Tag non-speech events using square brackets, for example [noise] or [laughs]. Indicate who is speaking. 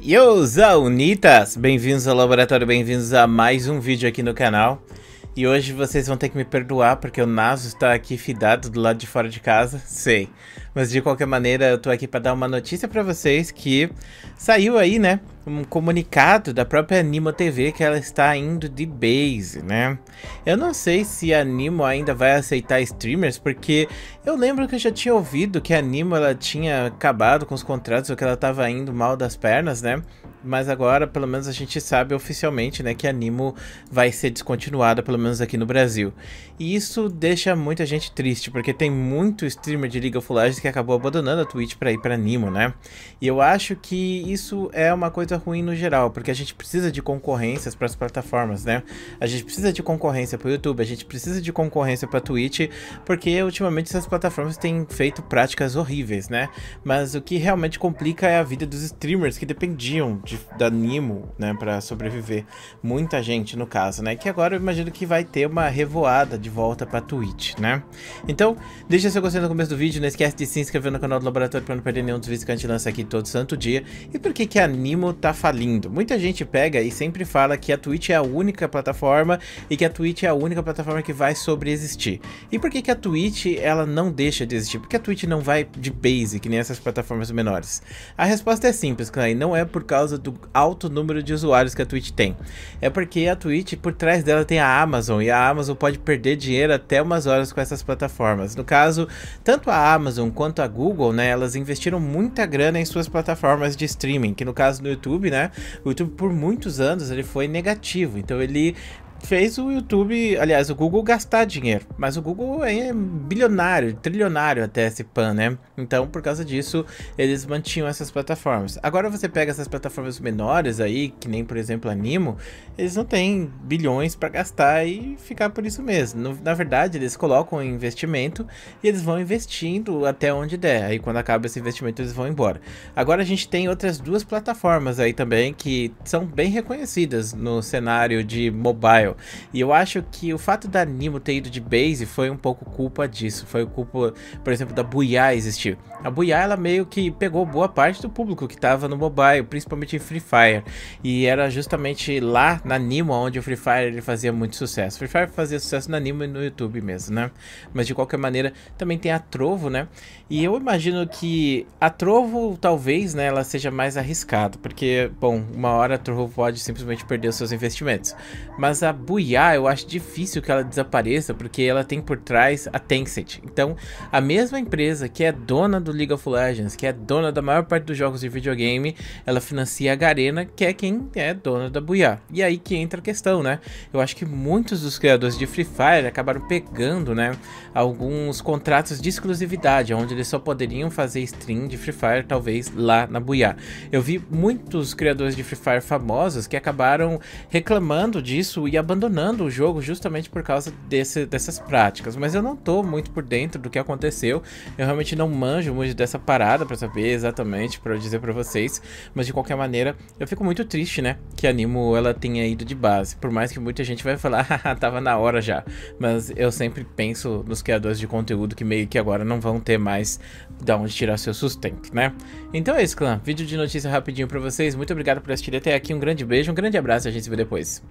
Speaker 1: Yo, Zaunitas! Bem-vindos ao laboratório, bem-vindos a mais um vídeo aqui no canal. E hoje vocês vão ter que me perdoar porque o Naso está aqui fidado do lado de fora de casa, sei. Mas de qualquer maneira, eu tô aqui para dar uma notícia para vocês que saiu aí, né, um comunicado da própria Animo TV que ela está indo de base, né? Eu não sei se a Animo ainda vai aceitar streamers, porque eu lembro que eu já tinha ouvido que a Animo ela tinha acabado com os contratos, ou que ela estava indo mal das pernas, né? Mas agora, pelo menos a gente sabe oficialmente, né, que a Animo vai ser descontinuada, pelo menos aqui no Brasil. E isso deixa muita gente triste, porque tem muito streamer de League of Legends que que acabou abandonando a Twitch para ir para Nimo, né? E eu acho que isso é uma coisa ruim no geral, porque a gente precisa de concorrências para as plataformas, né? A gente precisa de concorrência para o YouTube, a gente precisa de concorrência para Twitch, porque ultimamente essas plataformas têm feito práticas horríveis, né? Mas o que realmente complica é a vida dos streamers que dependiam de, da Nimo, né, para sobreviver. Muita gente, no caso, né? Que agora eu imagino que vai ter uma revoada de volta para Twitch, né? Então, deixa seu gostei no começo do vídeo, não esquece de se inscrever no canal do Laboratório para não perder nenhum dos vídeos que a gente lança aqui todo santo dia. E por que, que a Animo tá falindo? Muita gente pega e sempre fala que a Twitch é a única plataforma e que a Twitch é a única plataforma que vai sobreexistir. E por que, que a Twitch ela não deixa de existir? Porque a Twitch não vai de base, que nem essas plataformas menores. A resposta é simples, Clay. Não é por causa do alto número de usuários que a Twitch tem. É porque a Twitch, por trás dela, tem a Amazon. E a Amazon pode perder dinheiro até umas horas com essas plataformas. No caso, tanto a Amazon quanto a Google, né, elas investiram muita grana em suas plataformas de streaming, que no caso do YouTube, né, o YouTube por muitos anos ele foi negativo. Então ele fez o YouTube, aliás, o Google gastar dinheiro. Mas o Google é bilionário, trilionário até esse pan, né? Então, por causa disso, eles mantinham essas plataformas. Agora você pega essas plataformas menores aí, que nem, por exemplo, a Nimo, eles não têm bilhões para gastar e ficar por isso mesmo. No, na verdade, eles colocam em investimento e eles vão investindo até onde der. Aí quando acaba esse investimento, eles vão embora. Agora a gente tem outras duas plataformas aí também que são bem reconhecidas no cenário de mobile e eu acho que o fato da Nimo ter ido de base foi um pouco culpa disso. Foi culpa, por exemplo, da Buia existir. A Buia ela meio que pegou boa parte do público que tava no mobile, principalmente em Free Fire. E era justamente lá na Nimo onde o Free Fire ele fazia muito sucesso. Free Fire fazia sucesso na Nimo e no YouTube mesmo, né? Mas de qualquer maneira, também tem a Trovo, né? E eu imagino que a Trovo, talvez, né, ela seja mais arriscada, porque, bom, uma hora a Trovo pode simplesmente perder os seus investimentos. Mas a Buiá, eu acho difícil que ela desapareça, porque ela tem por trás a Tencent. Então, a mesma empresa que é dona do League of Legends, que é dona da maior parte dos jogos de videogame, ela financia a Garena, que é quem é dona da Buiá. E aí que entra a questão, né? Eu acho que muitos dos criadores de Free Fire acabaram pegando, né, alguns contratos de exclusividade, onde eles só poderiam fazer stream de Free Fire, talvez, lá na Buiá. Eu vi muitos criadores de Free Fire famosos que acabaram reclamando disso e a abandonando o jogo justamente por causa desse, dessas práticas. Mas eu não tô muito por dentro do que aconteceu. Eu realmente não manjo muito dessa parada para saber exatamente, para dizer para vocês. Mas de qualquer maneira, eu fico muito triste, né? Que a Nimo ela tenha ido de base. Por mais que muita gente vai falar, [laughs] tava na hora já. Mas eu sempre penso nos criadores de conteúdo que meio que agora não vão ter mais da onde tirar seu sustento, né? Então é isso, clã. Vídeo de notícia rapidinho para vocês. Muito obrigado por assistir até aqui. Um grande beijo, um grande abraço e a gente se vê depois.